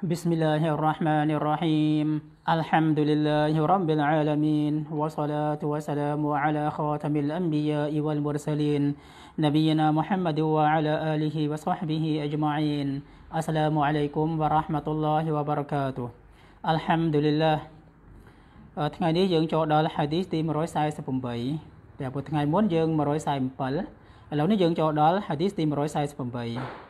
بسم الله الرحمن الرحيم الحمد لله رب العالمين والصلاة والسلام على خاتم الأنبياء والمرسلين نبينا محمد وعلى آله وصحبه أجمعين السلام عليكم ورحمة الله وبركاته الحمد لله ថ្ងៃនេះយើងចូលដល់ hadith ទី148តែពីថ្ងៃមុនយើង147ឥឡូវនេះយើងចូលដល់ hadith ទី148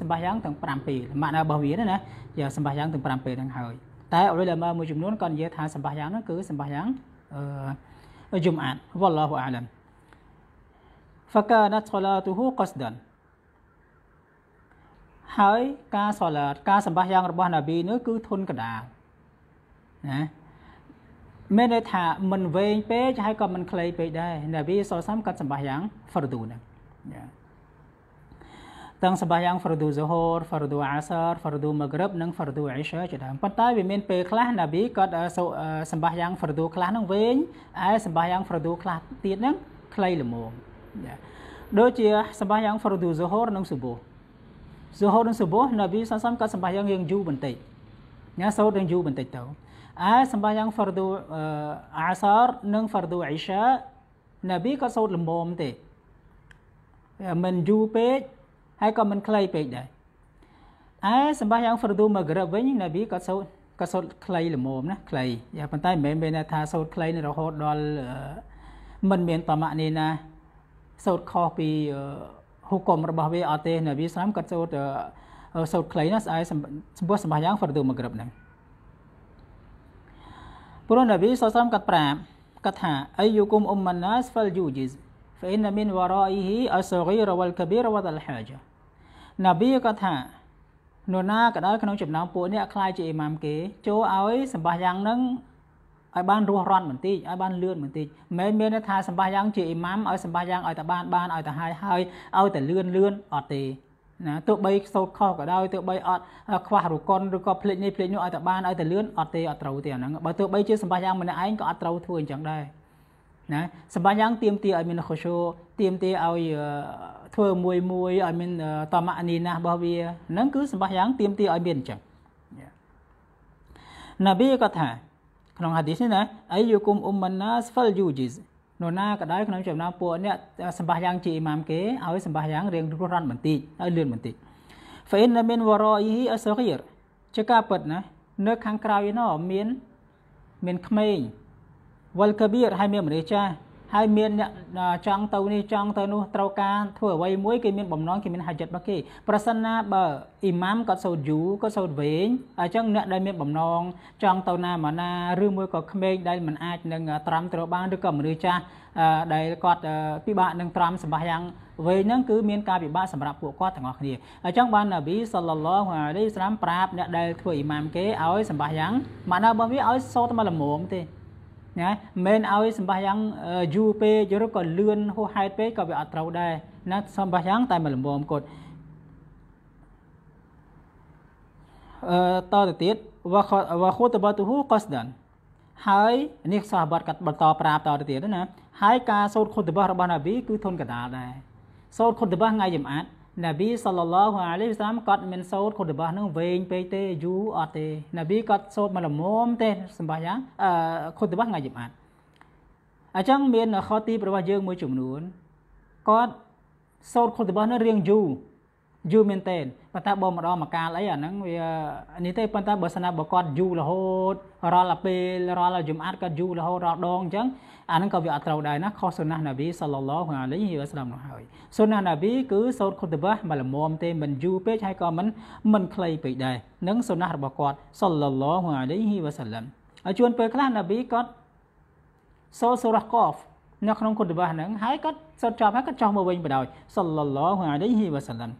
សម្បាសយ៉ាងទាំង7លំណារបស់វាណាយកសម្បាសយ៉ាងទាំង7ហ្នឹងហើយតែអរិយលមមួយចំនួនក៏និយាយថាសម្បាសយ៉ាងហ្នឹងគឺសម្បាសយ៉ាងអឺយមអាតវល់ឡោះអាឡាំ فكانت صلاته قصدا ហើយការសឡាតការសម្បាសយ៉ាងរបស់ណាប៊ីនោះគឺធុនកដាលណាមានន័យថាមិនវែងពេកហើយក៏មិនខ្លីពេកដែរណាប៊ីសលសាំក៏សម្បាសយ៉ាងហ្វរឌូណាទាំងសបាយ៉ាងហ្វរឌូសូហូរហ្វរឌូអាសារហ្វរឌូមក្រឹបនិងហ្វរឌូអ៊ីសាជាដើមប៉ុន្តែវាមានពេលខ្លះណាប៊ីគាត់សម្បាយ៉ាងហ្វរឌូខ្លះហ្នឹងវែងឯសម្បាយ៉ាងហ្វរឌូខ្លះទៀតហ្នឹងខ្លីល្មមដូចជាសម្បាយ៉ាងហ្វរឌូសូហូរនិងស៊ូបូសូហូរនិងស៊ូបូណាប៊ីសាសំគាត់សម្បាយ៉ាងរៀងយូរបន្តិចញ៉ាសូត្ររៀងយូរបន្តិចទៅឯសម្បាយ៉ាងហ្វរឌូអាសារនិងហ្វរឌូអ៊ីសាណាប៊ីក៏សូត្រល្មមទេមិនយូរពេកហើយក៏មិនខ្លីពេកដែរឯសម្បាយ៉ាងហ្វរឌូមករិបវិញនប៊ីក៏សូត្រក៏សូត្រខ្លីល្មមណាខ្លីយ៉ាប៉ុន្តែមិនមែនថាសូត្រខ្លីនេះរហូតដល់មិនមានតមៈនេះណាសូត្រខុសពីហុគុមរបស់វាអត់ទេនប៊ីស្លាមក៏សូត្រសូត្រខ្លីណាស្អែសម្ពោះសម្បាយ៉ាងហ្វរឌូមករិបហ្នឹងព្រោះនប៊ីសូត្រស្លាមក៏ប្រាប់គាត់ថាអាយុគុមអ៊ុមម៉ាណាសហ្វលយូជីស فإن من ورائه الصغير والكبير وذا الحاجة ណាប៊ីក៏ថានរណាក៏ដោយក្នុងចំណោមពួកអ្នកខ្លាយជាអ៊ីម៉ាមគេចូលឲ្យសម្បះយ៉ាងនឹងឲ្យបានរស់រន់បន្តិចឲ្យបានលឿនបន្តិចមិនមានថាសម្បះយ៉ាង ជាអ៊ីម៉ាមឲ្យសម្បះយ៉ាងឲ្យតែបានបានឲ្យតែហើយហើយឲ្យតែលឿនលឿនអត់ទេណាទោះបីសោតខុសក៏ដោយទោះបីអត់ខ្វះរុកុនឬក៏ភ្លេចនេះភ្លេចនោះឲ្យតែបានឲ្យតែលឿនអត់ទេអត់ត្រូវទេអាហ្នឹងបើទោះបីជាសម្បះយ៉ាងម្នាក់ឯងក៏អត់ត្រូវធ្វើអញ្ចឹងដែរណាសម្បញ្ញយ៉ាងទៀមទាឲ្យមានខុសោទៀមទាឲ្យធ្វើមួយមួយឲ្យមានតមអានីណារបស់វាហ្នឹងគឺសម្បញ្ញយ៉ាងទៀមទាឲ្យមានអញ្ចឹងណាប៊ីក៏ថាក្នុងហាឌីសនេះណាអាយូគុំអ៊ុមម៉ាណាសហ្វលយូជីសនរណាក៏ដោយក្នុងចំណោមពួកអ្នកសម្បាសយ៉ាងជាអ៊ីម៉ាមគេឲ្យសម្បាសយ៉ាងរៀងរត់រន់បន្តិចឲ្យលឿនបន្តិចហ្វេនមានវរ៉អ៊ីអសហ្គីរជាការពិតណា នៅខាងក្រៅនោះមានមានក្មេងវលកាបៀតហើយមានមនុស្សចាស់ហើយមានអ្នកចង់ទៅនេះចង់ទៅនោះត្រូវការធ្វើអ្វីមួយគេមានបំណងគេមានហាចិត្តរបស់គេ ប្រសិនណាបើអ៊ីម៉ាមគាត់សូត្រយូរគាត់សូត្រវែងអញ្ចឹងអ្នកដែលមានបំណងចង់ទៅណាមកណាឬមួយក៏ក្មេងដែលមិនអាចនឹងត្រាំត្រូវបានឬក៏មនុស្សចាស់ដែលគាត់ពិបាកនឹងត្រាំសម្បះយ៉ាងវែងហ្នឹងគឺមានការពិបាកសម្រាប់ពួកគាត់ទាំងអស់គ្នាអញ្ចឹងបានណាប៊ីសល្លឡោះអាឡៃស្រាមប្រាប់អ្នកដែលធ្វើអ៊ីម៉ាមគេឲ្យសម្បះយ៉ាងមកណារបស់វាឲ្យសូត្រមកល្មមទេណាមិនឲ្យសម្បះយ៉ាងយូរពេកឬក៏លឿនហួសហេតុពេកក៏វាអត់ត្រូវដែរណាសម្បះយ៉ាងតែមកលំមគាត់អឺតទៅទៀតវវខូតបតហ៊ូកសដានហើយនេះសាហបតកាត់បន្តប្រាប់តទៅទៀតណាហើយការសូត្រខុតបះរបស់ណាប៊ីគឺធនកដាលដែរសូត្រខុតបះថ្ងៃយមអាត់នប៊ីសល្លឡោះអាឡៃហ៊ីសាមគាត់មានសូត្រគុណរបស់នឹងវែងពេកទេយូរអត់ទេនប៊ីគាត់សូត្រមកល្មមទេសម្បះយ៉ាងអឺគុណរបស់ថ្ងៃយប់អាត់អញ្ចឹងមានខទីរបស់យើងមួយចំនួនគាត់សូត្រគុណរបស់នឹងរៀងយូរយូរមែនតើប៉ុន្តែបើម្ដងមកកាលអីអាហ្នឹងវានេះទេប៉ុន្តែបើសិនណាបើគាត់យូររហូតរាល់ពេលរាល់យំអាត់គាត់យូររហូតរាល់ដងអញ្ចឹងអាហ្នឹងក៏វាអត់ត្រូវដែរណាខុសសុណាណាប៊ីសល្លឡោះអាឡៃហ៊ីវ៉ាសឡាមនោះហើយសុណាណាប៊ីគឺសូត្រខុតបះមកល្មមទេមិនយូរពេកហើយក៏មិនមិនខ្លីពេកដែរនឹងសុណារបស់គាត់សល្លឡោះអាឡៃហ៊ីវ៉ាសឡាមហើយជួនពេលខ្លះណាប៊ីគាត់សូត្រសូរ៉ាកហ្វនៅក្នុងគុណរបស់ហ្នឹងហើយគាត់សូត្រចប់ហើយគាត់ចោះមកវិញបដ ாய் សល្លឡោះអាឡៃហ៊ីវ៉ាសឡាម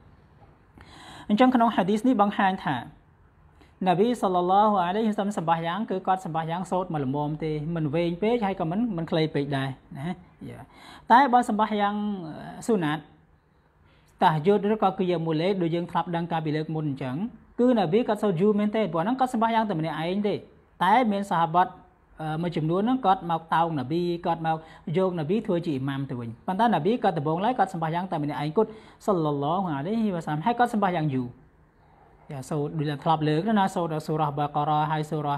អញ្ចឹងក្នុងហាឌីសនេះបង្ហាញថាណាប៊ីសល្លឡោះអាឡៃហ៊ីវសាំសម្បាសយ៉ាងគឺគាត់សម្បាសយ៉ាងសូត្រមកល្មមទេមិនវែងពេកហើយក៏មិនមិនខ្លីពេកដែរណាតែបើសម្បាសយ៉ាងស៊ូណាត់តាយុទ្ធឬក៏គឺយើងមូលេដូចយើងធ្លាប់ដឹងកាលពីលើកមុនអញ្ចឹងគឺណាប៊ីគាត់សូត្រយូរមែនទេព្រោះហ្នឹងគាត់សម្បាសយ៉ាងតែម្នាក់ឯងទេតែមានសាហាបត់មួយចំនួនហ្នឹងគាត់មកតោងណាប៊ីគាត់មកយកណាប៊ីធ្វើជាអ៊ីម៉ាំទៅវិញប៉ុន្តែណាប៊ីគាត់ដំបូងឡើយគាត់សម្បះយ៉ាងតែម្នាក់ឯងគាត់សុលឡឡហ្នឹងអានេះវាសាមហើយគាត់សម្បះយ៉ាងយូរយ៉ាសូដូចតែធ្លាប់លើកណាសូដល់សូរ៉ាបាការ៉ាហើយសូរ៉ា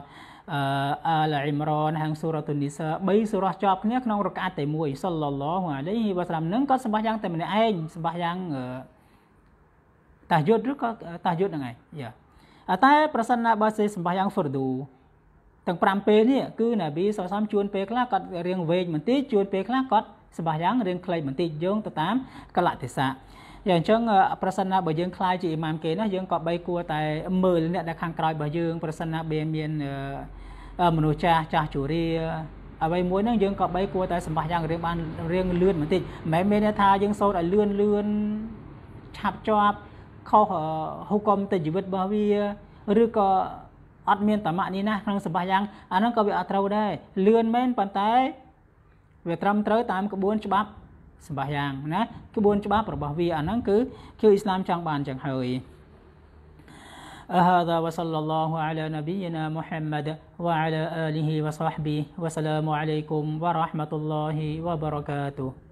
អឺអាលអ៊ីមរ៉នហើយសូរ៉ាទុនីសា3សូរ៉ាជាប់គ្នាក្នុងរកាត់តែមួយសុលឡឡហ្នឹងអានេះវាសាមហ្នឹងគាត់សម្បះយ៉ាងតែម្នាក់ឯងសម្បះយ៉ាងតាយុទ្ធឬក៏តាយុទ្ធហ្នឹងឯងយ៉ាតែប្រសិនណាបើសេសម្បះយ៉ាងហ្វឺឌូទាំង5ពេលនេះគឺនប៊ីសសំជួនពេលខ្លះគាត់រៀងវែងបន្តិចជួនពេលខ្លះគាត់សបះយ៉ាងរៀងខ្លីបន្តិចយោងទៅតាមកលៈទេសៈយ៉ាងអញ្ចឹងប្រសិនណាបើយើងខ្លាយជាអ៊ីម៉ាមគេណាយើងក៏បីគួរតែមើលអ្នកដែលខាងក្រោយរបស់យើង ប្រសិនណាបើមានមនុស្សចាស់ចាស់ជរាអ្វីមួយហ្នឹងយើងក៏បីគួរតែសម្បាសយ៉ាងរៀងបានរៀងលឿនបន្តិចមិនមែនមានថាយើងសូត្រឲ្យលឿនលឿនឆាប់ជាប់ខុសហុកុមទៅជីវិតរបស់វាឬក៏អត់មានតមៈនេះណាក្នុងសម្បាយ៉ាងអាហ្នឹងក៏វាអត់ត្រូវដែរលឿនមែនប៉ុន្តែវាត្រឹមត្រូវតាមក្បួនច្បាប់សម្បាយ៉ាងណាក្បួនច្បាប់របស់វាអាហ្នឹងគឺគឺអ៊ីស្លាមចង់បានចឹងហើយ هذا وصلى الله على نبينا محمد وعلى آله وصحبه وسلام عليكم ورحمة الله وبركاته